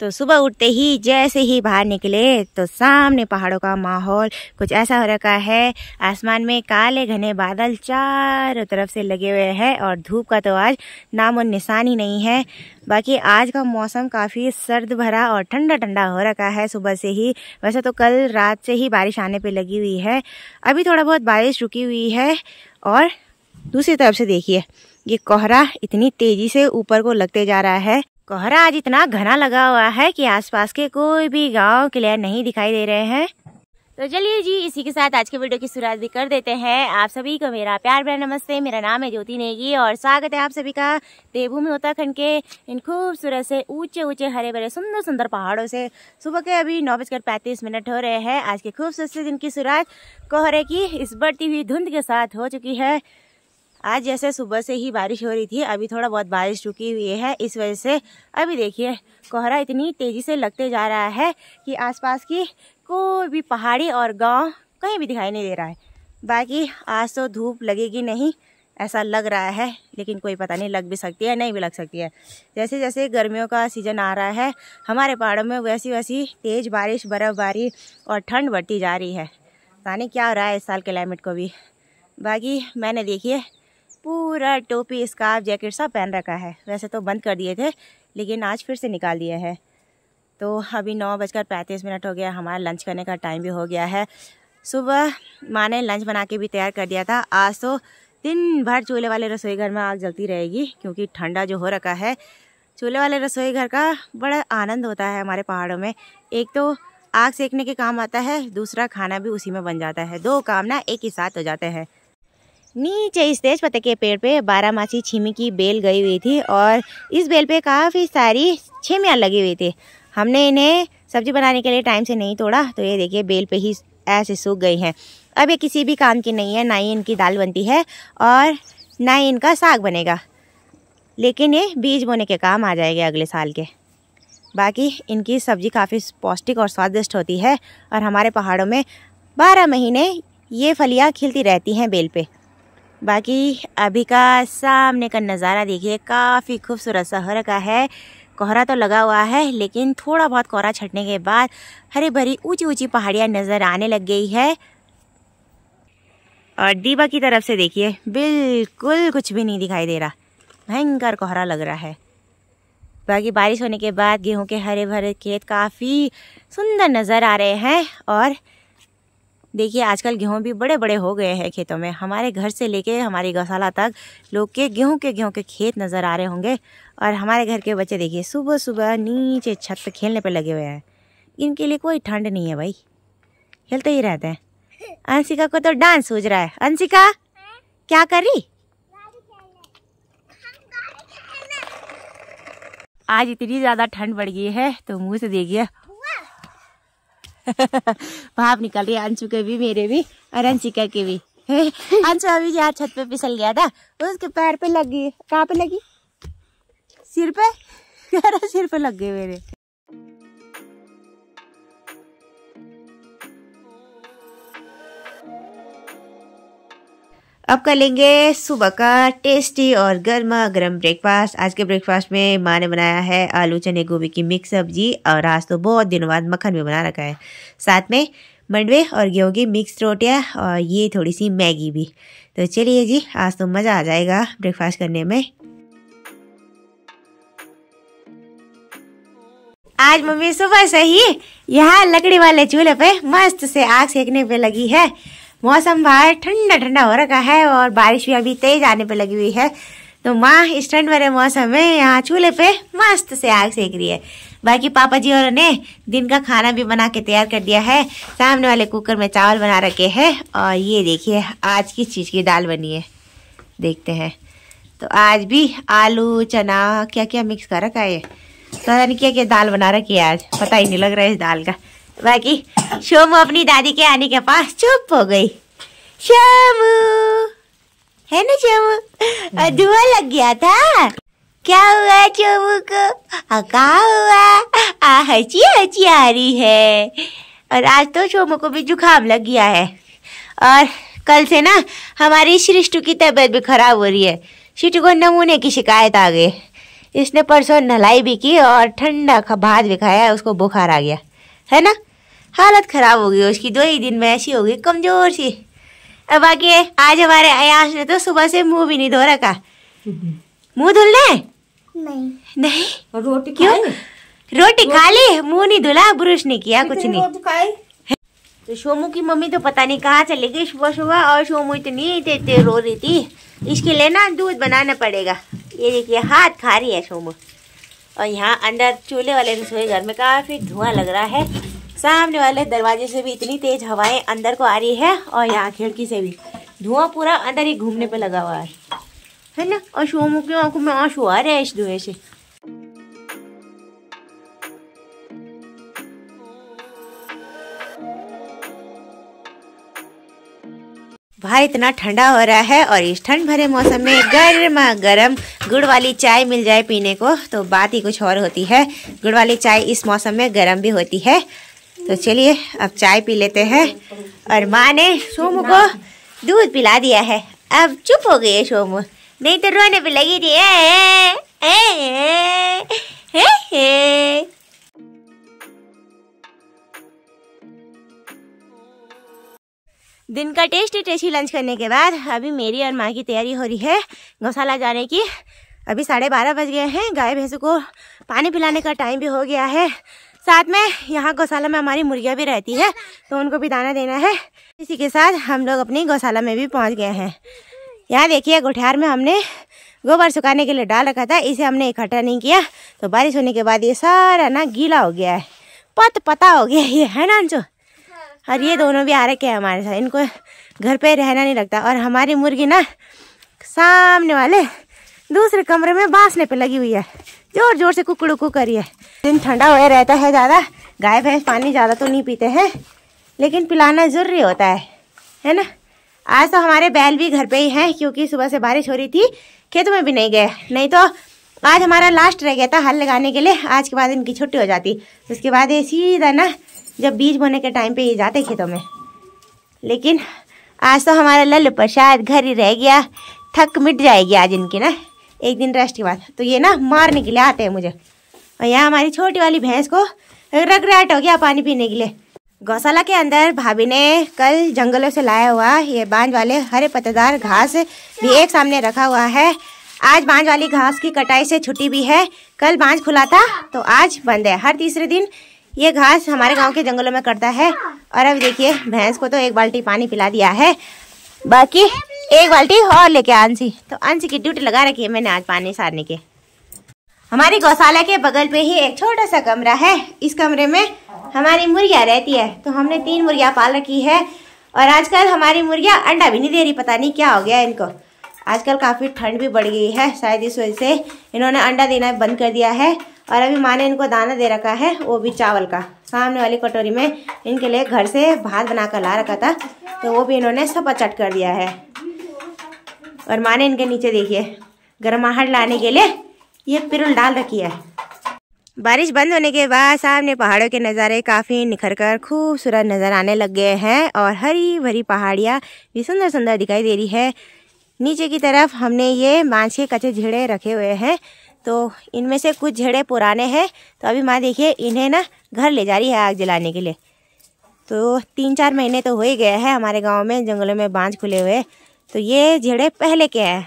तो सुबह उठते ही जैसे ही बाहर निकले तो सामने पहाड़ों का माहौल कुछ ऐसा हो रखा है आसमान में काले घने बादल चारों तरफ से लगे हुए हैं और धूप का तो आज नाम और निशान ही नहीं है बाकी आज का मौसम काफ़ी सर्द भरा और ठंडा ठंडा हो रखा है सुबह से ही वैसे तो कल रात से ही बारिश आने पर लगी हुई है अभी थोड़ा बहुत बारिश रुकी हुई है और दूसरी तरफ से देखिए ये कोहरा इतनी तेज़ी से ऊपर को लगते जा रहा है कोहरा आज इतना घना लगा हुआ है कि आसपास के कोई भी गांव क्लियर नहीं दिखाई दे रहे हैं तो चलिए जी इसी के साथ आज के वीडियो की शुरुआत भी कर देते हैं आप सभी को मेरा प्यार भरा नमस्ते मेरा नाम है ज्योति नेगी और स्वागत है आप सभी का देवभूमि उत्तराखंड के इन खूबसूरत से ऊंचे ऊंचे हरे भरे सुंदर सुंदर पहाड़ों से सुबह के अभी नौ बजकर पैंतीस मिनट हो रहे हैं आज के खूबसूरत दिन की शुरुआत कोहरे की इस बढ़ती हुई धुंध के साथ हो चुकी है आज जैसे सुबह से ही बारिश हो रही थी अभी थोड़ा बहुत बारिश रुकी हुई है इस वजह से अभी देखिए कोहरा इतनी तेज़ी से लगते जा रहा है कि आसपास की कोई भी पहाड़ी और गांव कहीं भी दिखाई नहीं दे रहा है बाकी आज तो धूप लगेगी नहीं ऐसा लग रहा है लेकिन कोई पता नहीं लग भी सकती है नहीं भी लग सकती है जैसे जैसे गर्मियों का सीज़न आ रहा है हमारे पहाड़ों में वैसी वैसी तेज़ बारिश बर्फ़बारी और ठंड बढ़ती जा रही है पता नहीं क्या हो रहा है इस साल क्लाइमेट को भी बाकी मैंने देखिए पूरा टोपी स्कार्फ जैकेट सब पहन रखा है वैसे तो बंद कर दिए थे लेकिन आज फिर से निकाल दिया है तो अभी नौ बजकर पैंतीस मिनट हो गया हमारा लंच करने का टाइम भी हो गया है सुबह माँ ने लंच बना के भी तैयार कर दिया था आज तो दिन भर चूल्हे वाले रसोई घर में आग जलती रहेगी क्योंकि ठंडा जो हो रखा है चूल्हे वाले रसोई घर का बड़ा आनंद होता है हमारे पहाड़ों में एक तो आग सेकने के काम आता है दूसरा खाना भी उसी में बन जाता है दो काम ना एक ही साथ हो जाते हैं नीचे इस तेज पत्ते के पेड़ पे बारहमासी छिमी की बेल गई हुई थी और इस बेल पे काफ़ी सारी छिमियाँ लगी हुई थी हमने इन्हें सब्जी बनाने के लिए टाइम से नहीं तोड़ा तो ये देखिए बेल पे ही ऐसे सूख गई हैं अब ये किसी भी काम की नहीं है ना ही इनकी दाल बनती है और ना ही इनका साग बनेगा लेकिन ये बीज बोने के काम आ जाएंगे अगले साल के बाकी इनकी सब्ज़ी काफ़ी पौष्टिक और स्वादिष्ट होती है और हमारे पहाड़ों में बारह महीने ये फलियाँ खिलती रहती हैं बेल पर बाकी अभी का सामने का नज़ारा देखिए काफ़ी खूबसूरत शहर का है कोहरा तो लगा हुआ है लेकिन थोड़ा बहुत कोहरा छटने के बाद हरी भरी ऊंची ऊंची पहाड़ियाँ नज़र आने लग गई है और दीबा की तरफ से देखिए बिल्कुल कुछ भी नहीं दिखाई दे रहा भयंकर कोहरा लग रहा है बाकी बारिश होने के बाद गेहूं के हरे भरे खेत काफ़ी सुंदर नज़र आ रहे हैं और देखिए आजकल गेहूँ भी बड़े बड़े हो गए हैं खेतों में हमारे घर से लेके हमारी गौशाला तक लोग के गेहूँ के गेहूँ के खेत नज़र आ रहे होंगे और हमारे घर के बच्चे देखिए सुबह सुबह नीचे छत पर खेलने पर लगे हुए हैं इनके लिए कोई ठंड नहीं है भाई खेलते ही रहते हैं अंशिका को तो डांस सूझ रहा है अंशिका क्या कर रही आज इतनी ज़्यादा ठंड बढ़ गई है तो मुँह से देखिए भाप निकल रही है अंशु के भी मेरे भी और अंशिका के भी अंशु अभी यहाँ छत पे फिसल गया था उसके पैर पे लगी कहाँ पे लगी सिर पे सिर पे लग गए मेरे अब कर लेंगे सुबह का टेस्टी और गर्मा गर्म ब्रेकफास्ट आज के ब्रेकफास्ट में माँ ने बनाया है आलू चने गोभी की मिक्स सब्जी और आज तो बहुत दिनों बाद मक्खन भी बना रखा है साथ में मंडवे और गेहूँ की मिक्स रोटियाँ और ये थोड़ी सी मैगी भी तो चलिए जी आज तो मज़ा आ जाएगा ब्रेकफास्ट करने में आज मम्मी सुबह से ही यहाँ लकड़ी वाले चूल्हे पे मस्त से आग सेकने पे लगी है मौसम बाहर ठंडा ठंडा हो रखा है और बारिश भी अभी तेज आने पर लगी हुई है तो माँ इस ठंड भरे मौसम में यहाँ चूल्हे पे मस्त से आग सेक रही है बाकी पापा जी और ने दिन का खाना भी बना के तैयार कर दिया है सामने वाले कुकर में चावल बना रखे हैं और ये देखिए आज किस चीज़ की दाल बनी है देखते हैं तो आज भी आलू चना क्या क्या मिक्स कर रखा है ये तो पता नहीं क्या क्या दाल बना रखी है आज पता ही नहीं लग रहा है इस दाल का बाकी शो अपनी दादी के आने के पास चुप हो गई शामू है ना श्यामू अधूरा हम्म। लग गया था क्या हुआ शामू को हका हुआ आ हंसी हंसी आ रही है और आज तो चोमु को भी जुकाम लग गया है और कल से ना हमारी श्रिष्टु की तबीयत भी खराब हो रही है शिटू को नमूने की शिकायत आ गई इसने परसों नलाई भी की और ठंडा का भात भी खाया उसको बुखार आ गया है ना हालत ख़राब हो गई उसकी दो ही दिन में ऐसी हो गई कमज़ोर सी अब आगे आज हमारे आयाश ने तो सुबह से मुंह भी नहीं धो रखा मुंह धुल है नहीं नहीं रोटी क्यों रोटी खा ली मुंह नहीं धुला ब्रश नहीं किया कुछ नहीं तो सोमू की मम्मी तो पता नहीं कहाँ चले गई सुबह सुबह और सोमू इतनी देते रो रही थी इसके लिए ना दूध बनाना पड़ेगा ये देखिए हाथ खा रही है सोमू और यहाँ अंदर चूल्हे वाले रसोई घर में काफ़ी धुआं लग रहा है सामने वाले दरवाजे से भी इतनी तेज हवाएं अंदर को आ रही है और यहाँ खिड़की से भी धुआं पूरा अंदर ही घूमने पे लगा हुआ है है ना और शोमू की आंखों में आंसू आ रहे हैं इस धुएं से भाई इतना ठंडा हो रहा है और इस ठंड भरे मौसम में गर्मा गर्म गुड़ वाली चाय मिल जाए पीने को तो बात ही कुछ और होती है गुड़ वाली चाय इस मौसम में गर्म भी होती है तो चलिए अब चाय पी लेते हैं और माँ ने सोमू को दूध पिला दिया है अब चुप हो गई है सोमू नहीं तो रोने पे लगी थी ए, ए, ए, ए, दिन का टेस्टी टेस्टी लंच करने के बाद अभी मेरी और माँ की तैयारी हो रही है गौशाला जाने की अभी साढ़े बारह बज गए हैं गाय भैंसों को पानी पिलाने का टाइम भी हो गया है साथ में यहाँ गौशाला में हमारी मुर्गियाँ भी रहती है तो उनको भी दाना देना है इसी के साथ हम लोग अपनी गौशाला में भी पहुँच गए हैं यहाँ देखिए गुठियार में हमने गोबर सुखाने के लिए डाल रखा था इसे हमने इकट्ठा नहीं किया तो बारिश होने के बाद ये सारा ना गीला हो गया है पत पता हो गया ये है ना अंशु और ये दोनों भी आ रखे हैं हमारे साथ इनको घर पे रहना नहीं लगता और हमारी मुर्गी ना सामने वाले दूसरे कमरे में बांसने पे लगी हुई है जोर जोर से कुकड़ू कु करिए दिन ठंडा हुआ रहता है ज़्यादा गाय भैंस पानी ज़्यादा तो नहीं पीते हैं लेकिन पिलाना ज़रूरी होता है है ना आज तो हमारे बैल भी घर पे ही हैं क्योंकि सुबह से बारिश हो रही थी खेतों में भी नहीं गए नहीं तो आज हमारा लास्ट रह गया था हल लगाने के लिए आज के बाद इनकी छुट्टी हो जाती उसके बाद ये सीधा ना जब बीज बोने के टाइम पे ये जाते खेतों में लेकिन आज तो हमारा लल्लू प्रसाद घर ही रह गया थक मिट जाएगी आज इनकी ना एक दिन रेस्ट के बाद तो ये ना मारने के लिए आते हैं मुझे और यहाँ हमारी छोटी वाली भैंस को रगराट हो गया पानी पीने के लिए गौशाला के अंदर भाभी ने कल जंगलों से लाया हुआ ये बांझ वाले हरे पत्तेदार घास भी एक सामने रखा हुआ है आज बांझ वाली घास की कटाई से छुट्टी भी है कल बांझ खुला था तो आज बंद है हर तीसरे दिन ये घास हमारे गांव के जंगलों में कटता है और अब देखिए भैंस को तो एक बाल्टी पानी पिला दिया है बाकी एक बाल्टी और लेके आंसी तो आंसी की ड्यूटी लगा रखी है मैंने आज पानी सारने के हमारी गौशाला के बगल पे ही एक छोटा सा कमरा है इस कमरे में हमारी मुर्गियाँ रहती है तो हमने तीन मुर्गियाँ पाल रखी है और आजकल हमारी मुर्गियाँ अंडा भी नहीं दे रही पता नहीं क्या हो गया इनको आजकल काफ़ी ठंड भी बढ़ गई है शायद इस वजह से इन्होंने अंडा देना बंद कर दिया है और अभी माँ ने इनको दाना दे रखा है वो भी चावल का सामने वाली कटोरी में इनके लिए घर से भात बना कर ला रखा था तो वो भी इन्होंने सब चट कर दिया है और माँ ने इनके नीचे देखिए गर्माहट लाने के लिए ये पिरुल डाल रखी है बारिश बंद होने के बाद सामने पहाड़ों के नज़ारे काफ़ी निखर कर खूबसूरत नज़र आने लग गए हैं और हरी भरी पहाड़ियाँ भी सुंदर सुंदर दिखाई दे रही है नीचे की तरफ हमने ये बाँस के कच्चे झेड़े रखे हुए हैं तो इनमें से कुछ झेड़े पुराने हैं तो अभी माँ देखिए इन्हें ना घर ले जा रही है आग जलाने के लिए तो तीन चार महीने तो हो ही गया है हमारे गाँव में जंगलों में बांझ खुले हुए तो ये जेड़े पहले के हैं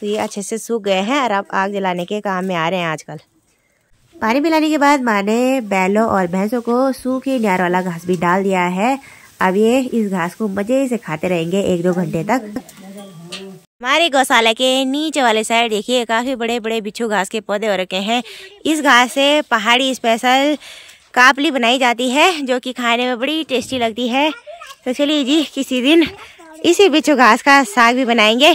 तो ये अच्छे से सूख गए हैं और अब आग जलाने के काम में आ रहे हैं आजकल पानी पिलाने के बाद माँ ने बैलों और भैंसों को सूखे न्यार वाला घास भी डाल दिया है अब ये इस घास को मजे से खाते रहेंगे एक दो घंटे तक हमारे गौशाला के नीचे वाले साइड देखिए काफ़ी बड़े बड़े बिच्छू घास के पौधे हो रखे हैं इस घास से पहाड़ी स्पेशल कापली बनाई जाती है जो कि खाने में बड़ी टेस्टी लगती है तो चलिए जी किसी दिन इसी बीच घास का साग भी बनाएंगे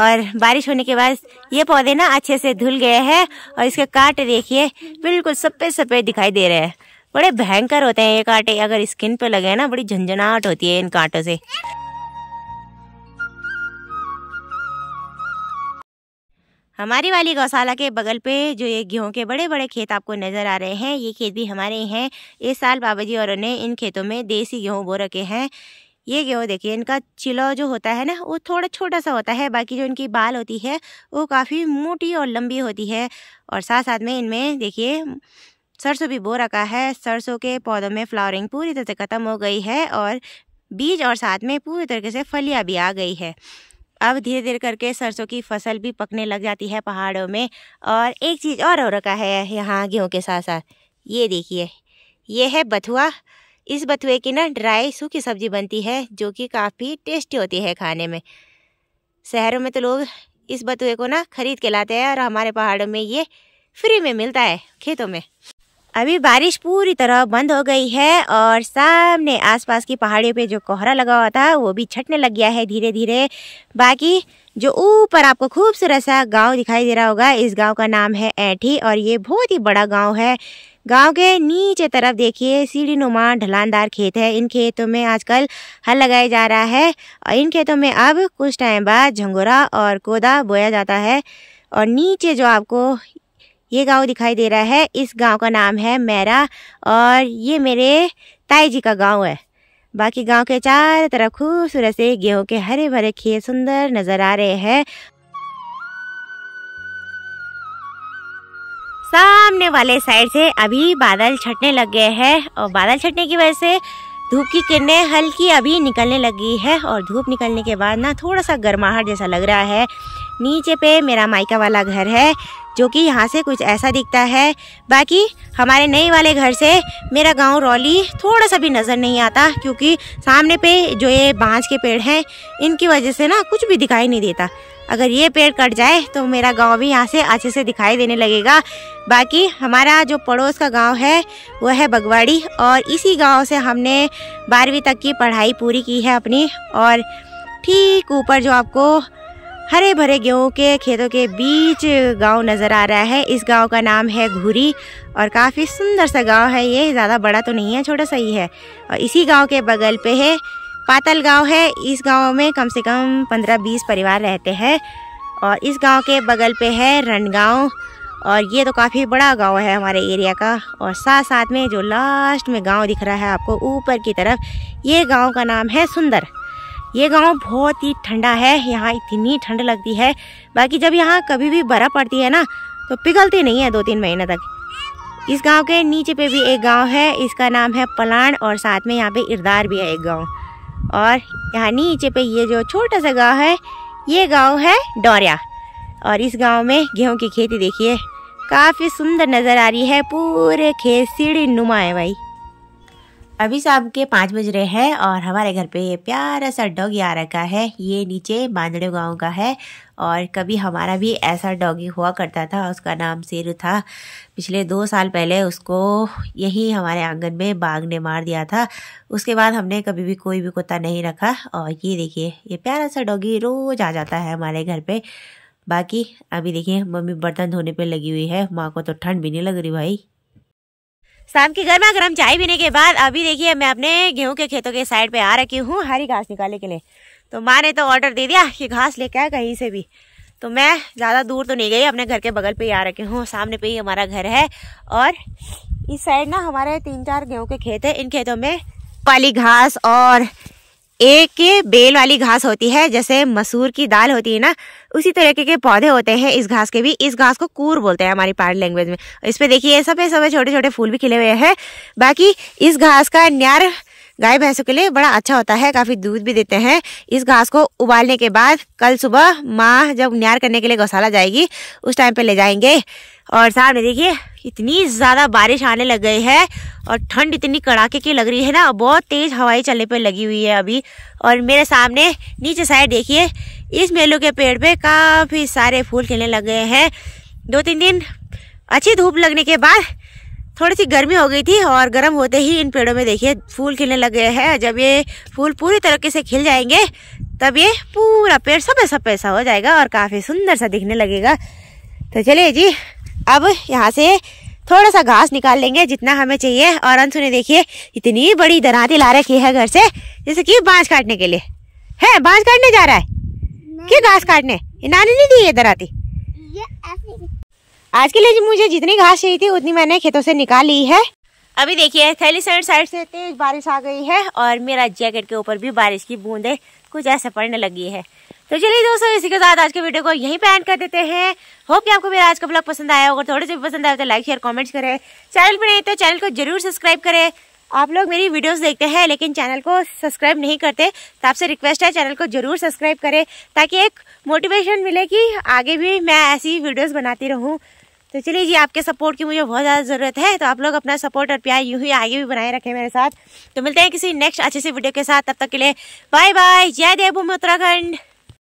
और बारिश होने के बाद ये पौधे ना अच्छे से धुल गए हैं और इसके कांटे देखिए बिल्कुल सफ़ेद सफ़ेद दिखाई दे रहे हैं बड़े भयंकर होते हैं ये कांटे अगर स्किन पे लगे ना बड़ी झंझनाहट होती है इन कांटों से हमारी वाली गौशाला के बगल पे जो ये गेहूं के बड़े बड़े खेत आपको नज़र आ रहे हैं ये खेत भी हमारे हैं इस साल बाबा जी और उन्हें इन खेतों में देसी गेहूं बो रखे हैं ये गेहूँ देखिए इनका चिलो जो होता है ना वो थोड़ा छोटा सा होता है बाकी जो इनकी बाल होती है वो काफ़ी मोटी और लंबी होती है और साथ साथ में इनमें देखिए सरसों भी बो रखा है सरसों के पौधों में फ्लावरिंग पूरी तरह से ख़त्म हो गई है और बीज और साथ में पूरी तरीके से फलियाँ भी आ गई है अब धीरे धीरे करके सरसों की फसल भी पकने लग जाती है पहाड़ों में और एक चीज़ और हो रखा है यहाँ गेहूँ के साथ साथ ये देखिए ये है बथुआ इस बथुए की ना ड्राई सूखी सब्जी बनती है जो कि काफ़ी टेस्टी होती है खाने में शहरों में तो लोग इस बथुए को ना ख़रीद के लाते हैं और हमारे पहाड़ों में ये फ्री में मिलता है खेतों में अभी बारिश पूरी तरह बंद हो गई है और सामने आसपास की पहाड़ियों पे जो कोहरा लगा हुआ था वो भी छटने लग गया है धीरे धीरे बाकी जो ऊपर आपको खूबसूरत सा गांव दिखाई दे रहा होगा इस गांव का नाम है ऐठी और ये बहुत ही बड़ा गांव है गांव के नीचे तरफ देखिए सीढ़ी नुमा ढलानदार खेत है इन खेतों में आजकल हल लगाया जा रहा है और इन खेतों में अब कुछ टाइम बाद झंगोरा और कोदा बोया जाता है और नीचे जो आपको ये गांव दिखाई दे रहा है इस गांव का नाम है मेरा और ये मेरे ताई जी का गांव है बाकी गांव के चारों तरफ खूबसूरत से गेहूं के हरे भरे खेत सुंदर नज़र आ रहे हैं सामने वाले साइड से अभी बादल छटने लग गए हैं और बादल छटने की वजह से धूप की किरणें हल्की अभी निकलने लगी है और धूप निकलने के बाद ना थोड़ा सा गर्माहट जैसा लग रहा है नीचे पे मेरा मायका वाला घर है जो कि यहाँ से कुछ ऐसा दिखता है बाकी हमारे नए वाले घर से मेरा गांव रौली थोड़ा सा भी नज़र नहीं आता क्योंकि सामने पे जो ये बांस के पेड़ हैं इनकी वजह से ना कुछ भी दिखाई नहीं देता अगर ये पेड़ कट जाए तो मेरा गांव भी यहाँ से अच्छे से दिखाई देने लगेगा बाकी हमारा जो पड़ोस का गांव है वह है बगवाड़ी और इसी गांव से हमने बारहवीं तक की पढ़ाई पूरी की है अपनी और ठीक ऊपर जो आपको हरे भरे गेहूं के खेतों के बीच गांव नज़र आ रहा है इस गांव का नाम है घुरी और काफ़ी सुंदर सा गांव है ये ज़्यादा बड़ा तो नहीं है छोटा सा ही है और इसी गांव के बगल पे है पातल गांव है इस गांव में कम से कम पंद्रह बीस परिवार रहते हैं और इस गांव के बगल पे है गांव और ये तो काफ़ी बड़ा गांव है हमारे एरिया का और साथ साथ में जो लास्ट में गांव दिख रहा है आपको ऊपर की तरफ ये गांव का नाम है सुंदर ये गांव बहुत ही ठंडा है यहाँ इतनी ठंड लगती है बाकी जब यहाँ कभी भी बर्फ़ पड़ती है ना तो पिघलती नहीं है दो तीन महीने तक इस गांव के नीचे पे भी एक गांव है इसका नाम है पलाण और साथ में यहाँ पे इरदार भी है एक गांव और यहाँ नीचे पे ये जो छोटा सा गांव है ये गांव है डौरिया और इस गांव में गेहूं की खेती देखिए काफ़ी सुंदर नज़र आ रही है पूरे खेत सीढ़ी नुमा है भाई अभी शाम के पाँच बज रहे हैं और हमारे घर पे ये प्यारा सा डॉगी आ रखा है ये नीचे बांदड़े गांव का है और कभी हमारा भी ऐसा डॉगी हुआ करता था उसका नाम शेरू था पिछले दो साल पहले उसको यही हमारे आंगन में बाघ ने मार दिया था उसके बाद हमने कभी भी कोई भी कुत्ता नहीं रखा और ये देखिए ये प्यारा सा डॉगी रोज़ आ जाता है हमारे घर पर बाकी अभी देखिए मम्मी बर्तन धोने पर लगी हुई है माँ को तो ठंड भी नहीं लग रही भाई शाम की गर्मा गर्म चाय पीने के बाद अभी देखिए मैं अपने गेहूं के खेतों के साइड पे आ रखी हूँ हरी घास निकालने के लिए तो माँ ने तो ऑर्डर दे दिया कि घास लेके आए कहीं से भी तो मैं ज़्यादा दूर तो नहीं गई अपने घर के बगल पे ही आ रखी हूँ सामने पे ही हमारा घर है और इस साइड ना हमारे तीन चार गेहूँ के खेत है इन खेतों में पाली घास और एक बेल वाली घास होती है जैसे मसूर की दाल होती है ना उसी तरीके के पौधे होते हैं इस घास के भी इस घास को कूर बोलते हैं हमारी पहाड़ी लैंग्वेज में इस पे देखिए सब सब छोटे छोटे फूल भी खिले हुए हैं बाकी इस घास का न्यार गाय भैंसों के लिए बड़ा अच्छा होता है काफ़ी दूध भी देते हैं इस घास को उबालने के बाद कल सुबह माँ जब न्यार करने के लिए गौशाला जाएगी उस टाइम पे ले जाएंगे और सामने देखिए इतनी ज़्यादा बारिश आने लग गई है और ठंड इतनी कड़ाके की लग रही है ना बहुत तेज़ हवाएं चलने पर लगी हुई है अभी और मेरे सामने नीचे साइड देखिए इस मेलों के पेड़ पे काफ़ी सारे फूल खिलने लग गए हैं दो तीन दिन अच्छी धूप लगने के बाद थोड़ी सी गर्मी हो गई थी और गर्म होते ही इन पेड़ों में देखिए फूल खिलने लगे हैं जब ये फूल पूरी तरीके से खिल जाएंगे तब ये पूरा पेड़ सफ़ेद सफ़ेद पैसा हो जाएगा और काफ़ी सुंदर सा दिखने लगेगा तो चलिए जी अब यहाँ से थोड़ा सा घास निकाल लेंगे जितना हमें चाहिए और अंशु ने देखिए इतनी बड़ी दराती ला रखी है घर से जैसे कि बाँस काटने के लिए है बाँस काटने जा रहा है क्यों घास काटने नानी नहीं दी ये दराती आज के लिए मुझे जितनी घास चाहिए थी उतनी मैंने खेतों से निकाल ली है अभी देखिए थैली साइड साइड से तेज बारिश आ गई है और मेरा जैकेट के ऊपर भी बारिश की बूंदे कुछ ऐसे पड़ने लगी है तो चलिए दोस्तों इसी के साथ आज के वीडियो को यहीं पे एंड कर देते हैं होप कि आपको मेरा आज का ब्लॉग पसंद आया होगा थोड़े से भी पसंद आया तो लाइक शेयर कमेंट्स करें चैनल पर नहीं तो चैनल को जरूर सब्सक्राइब करें आप लोग मेरी वीडियोस देखते हैं लेकिन चैनल को सब्सक्राइब नहीं करते तो आपसे रिक्वेस्ट है चैनल को जरूर सब्सक्राइब करें ताकि एक मोटिवेशन मिले कि आगे भी मैं ऐसी वीडियोज़ बनाती रहूँ तो चलिए जी आपके सपोर्ट की मुझे बहुत ज़्यादा ज़रूरत है तो आप लोग अपना सपोर्ट और प्यार यूँ ही आगे भी बनाए रखें मेरे साथ तो मिलते हैं किसी नेक्स्ट अच्छे से वीडियो के साथ तब तक के लिए बाय बाय जय देवभूमि उत्तराखंड